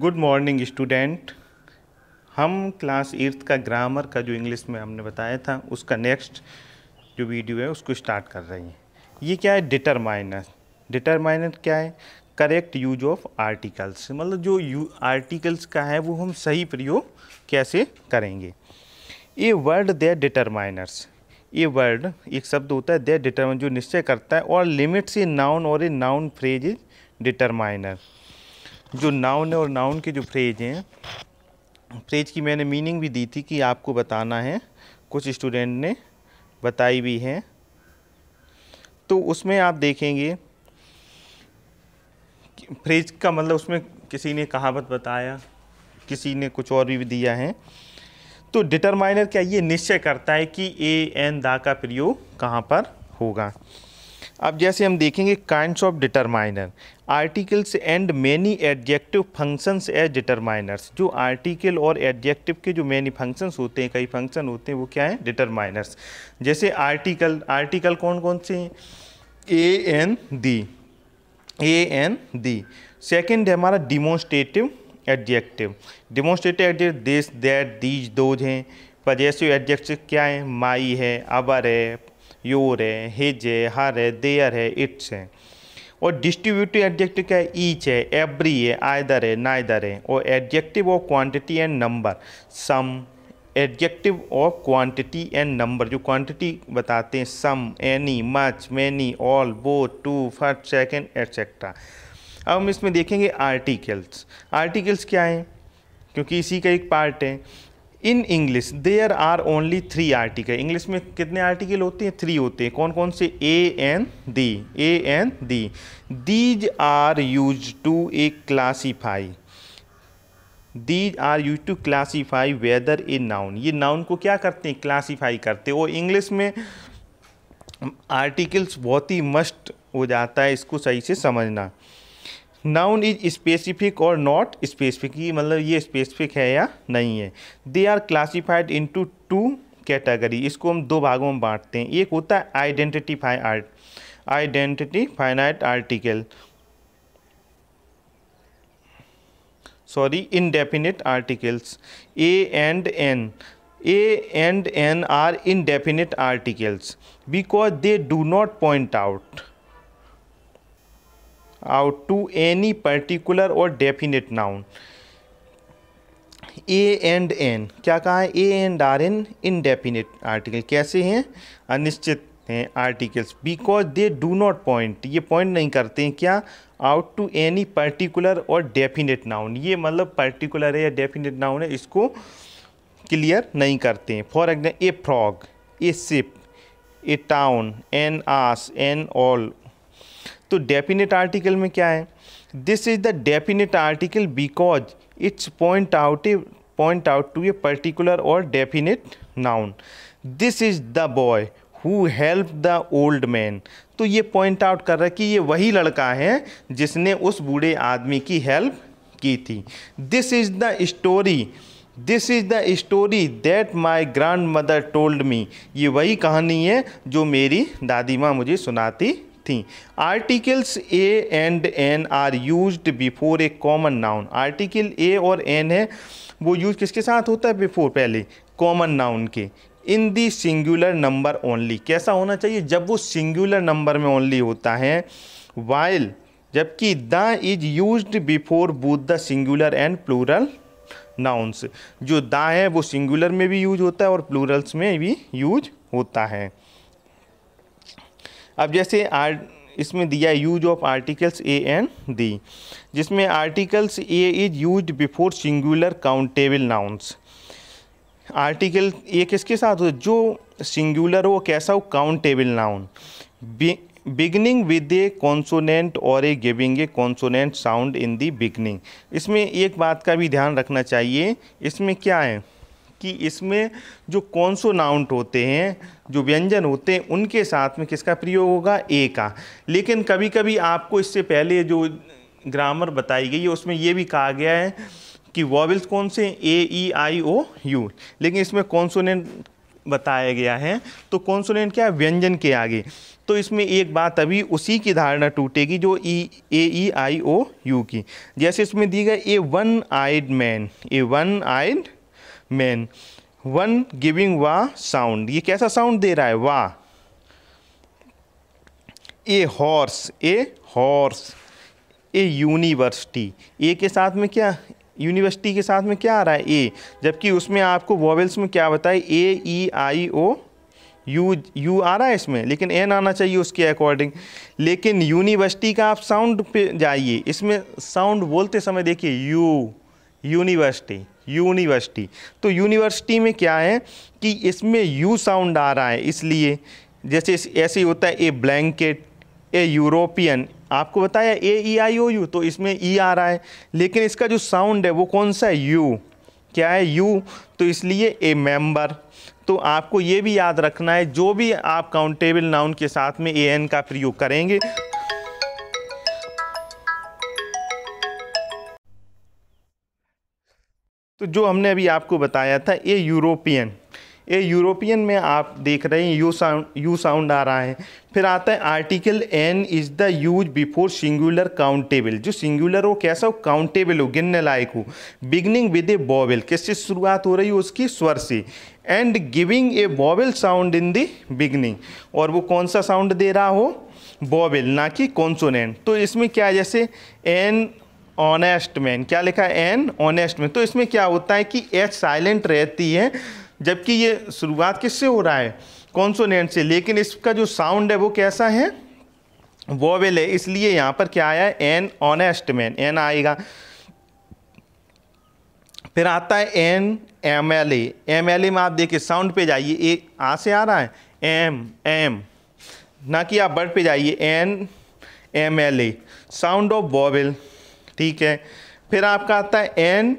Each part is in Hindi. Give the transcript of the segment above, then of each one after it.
गुड मॉर्निंग स्टूडेंट हम क्लास एट्थ का ग्रामर का जो इंग्लिश में हमने बताया था उसका नेक्स्ट जो वीडियो है उसको स्टार्ट कर रहे हैं ये क्या है डिटरमाइनर डिटरमाइनर क्या है करेक्ट यूज ऑफ आर्टिकल्स मतलब जो यू आर्टिकल्स का है वो हम सही प्रयोग कैसे करेंगे ए वर्ड दे डिटरमाइनर्स ये वर्ड एक शब्द होता है दे डिटरमाइन जो निश्चय करता है और लिमिट से नाउन और a noun phrase is determiner जो नाउन है और नाउन के जो फ्रेज हैं फ्रेज की मैंने मीनिंग भी दी थी कि आपको बताना है कुछ स्टूडेंट ने बताई भी है तो उसमें आप देखेंगे फ्रेज का मतलब उसमें किसी ने कहावत बताया किसी ने कुछ और भी दिया है तो डिटरमाइनर क्या ये निश्चय करता है कि ए एन दा का प्रयोग कहाँ पर होगा अब जैसे हम देखेंगे kinds of determiner articles and many adjective functions as determiners जो आर्टिकल और एडजेक्टिव के जो मैनी फंक्शंस होते हैं कई फंक्शन होते हैं वो क्या हैं डिटरमाइनर्स जैसे आर्टिकल आर्टिकल कौन कौन से हैं a an the a an the second है हमारा demonstrative adjective demonstrative adjective this that these those हैं पजेसिव एडजेक्टिव क्या है माई है अबर है योर है हिज है हर है देयर है इट्स है और डिस्ट्रीब्यूटिव एडजेक्टिव क्या है ईच है एवरी है आयदर है नाइदर है और adjective of quantity and number some adjective of quantity and number जो क्वांटिटी बताते हैं some any much many all both two first second etcetera अब हम इसमें देखेंगे आर्टिकल्स आर्टिकल्स क्या हैं क्योंकि इसी का एक पार्ट है in English there are only three article English में कितने आर्टिकल होते हैं थ्री होते हैं कौन कौन से a an the a an the these are use to a classify these are use to classify whether a noun ये नाउन को क्या करते हैं क्लासीफाई करते हैं और इंग्लिश में आर्टिकल्स बहुत ही मस्ट हो जाता है इसको सही से समझना नाउन इज स्पेसिफिक और नॉट स्पेसिफिक मतलब ये स्पेसिफिक है या नहीं है they are classified in two category इसको हम दो भागों में बांटते हैं एक होता है identity identify art identity finite article sorry indefinite articles a and an a and an are indefinite articles because they do not point out और टू एनी पर्टिकुलर और definite noun a and an क्या कहा है a and are an indefinite article कैसे हैं अनिश्चित हैं articles because they do not point ये पॉइंट नहीं करते हैं क्या आउट टू एनी पर्टिकुलर और डेफिनेट नाउन ये मतलब पर्टिकुलर है या डेफिनेट नाउन है इसको क्लियर नहीं करते हैं for example a frog a ship a town an ass an owl तो डेफिनेट आर्टिकल में क्या है this is the definite article because it's point out a point out to a particular और definite noun this is the boy who help the old man तो ये पॉइंट आउट कर रहा है कि ये वही लड़का है जिसने उस बूढ़े आदमी की हेल्प की थी this is the story this is the story that my grandmother told me ये वही कहानी है जो मेरी दादी माँ मुझे सुनाती थी articles a and an are use before a common noun article a और एन है वो यूज किसके साथ होता है बिफोर पहले कॉमन नाउन के in the singular number only कैसा होना चाहिए जब वो सिंगुलर नंबर में ओनली होता है वाइल जबकि the is use before both the singular and plural nouns जो दा है वो सिंगुलर में भी यूज होता है और प्लूरल्स में भी यूज होता है अब जैसे आर इसमें दिया use of articles a and the जिसमें articles a is use before singular countable nouns article a किसके साथ हो जो सिंगुलर हो कैसा हो countable noun beginning with a consonant और a giving a consonant sound in the beginning इसमें एक बात का भी ध्यान रखना चाहिए इसमें क्या है कि इसमें जो कॉन्सोनाउंट होते हैं जो व्यंजन होते हैं उनके साथ में किसका प्रयोग होगा ए का लेकिन कभी कभी आपको इससे पहले जो ग्रामर बताई गई है उसमें ये भी कहा गया है कि वॉवल्स कौन से ए ई आई ओ यू लेकिन इसमें कॉन्सोनेंट बताया गया है तो कॉन्सोनेंट क्या है व्यंजन के आगे तो इसमें एक बात अभी उसी की धारणा टूटेगी जो ई ए ई आई ओ यू की जैसे इसमें दी गई a one eyed man a one eyed man one giving वा साउंड ये कैसा साउंड दे रहा है वाह a horse a horse a university a के साथ में क्या यूनिवर्सिटी के साथ में क्या आ रहा है ए जबकि उसमें आपको वॉवेल्स में क्या बताए ए ई आई ओ यू यू आ रहा है इसमें लेकिन एन आना चाहिए उसके अकॉर्डिंग लेकिन यूनिवर्सिटी का आप साउंड पे जाइए इसमें साउंड बोलते समय देखिए यू यूनिवर्सिटी यूनिवर्सिटी तो यूनिवर्सिटी में क्या है कि इसमें यू साउंड आ रहा है इसलिए जैसे ऐसे ही होता है ए ब्लैंकेट ए यूरोपियन आपको बताया ए ई आई ओ यू तो इसमें ई आ रहा है लेकिन इसका जो साउंड है वो कौन सा है यू क्या है यू तो इसलिए ए मेंबर तो आपको ये भी याद रखना है जो भी आप काउंटेबल नाउन के साथ में ए एन का प्रयोग करेंगे तो जो हमने अभी आपको बताया था ए यूरोपियन ए यूरोपियन में आप देख रहे हैं यू साउंड यू साउंड आ रहा है फिर आता है article an is the use before singular countable जो सिंगुलर हो कैसा हो काउंटेबल हो गिनने लायक हो बिगनिंग विद ए बॉबल किससे शुरुआत हो रही हो उसकी स्वर से and giving a vowel sound in the beginning और वो कौन सा साउंड दे रहा हो बॉबल ना कि कॉन्सोनेंट तो इसमें क्या जैसे एन ऑनेस्ट मैन क्या लिखा है एन ऑनेस्ट मैन तो इसमें क्या होता है कि एच साइलेंट रहती है जबकि ये शुरुआत किससे हो रहा है कॉन्सोनेंट से लेकिन इसका जो साउंड है वो कैसा है वॉवेल है इसलिए यहाँ पर क्या आया एन ऑनेस्ट मैन एन आएगा फिर आता है an M L A M L A में आप देखिए साउंड पे जाइए ए आ से आ रहा है एम एम ना कि आप बर्ड पे जाइए an M L A sound of vowel ठीक है फिर आपका आता है एन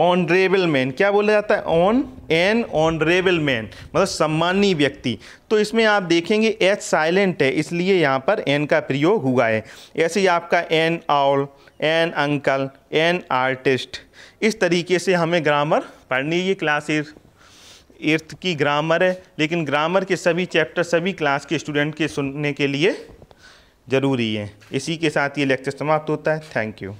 ऑनरेबल मैन क्या बोला जाता है ऑन एन ऑनरेबल मैन मतलब सम्मानीय व्यक्ति तो इसमें आप देखेंगे एच साइलेंट है इसलिए यहाँ पर एन का प्रयोग हुआ है ऐसे ही आपका an owl an uncle an artist इस तरीके से हमें ग्रामर पढ़नी है क्लास एर्थ की ग्रामर है लेकिन ग्रामर के सभी चैप्टर सभी क्लास के स्टूडेंट के सुनने के लिए ज़रूरी है इसी के साथ ये लेक्चर समाप्त होता है थैंक यू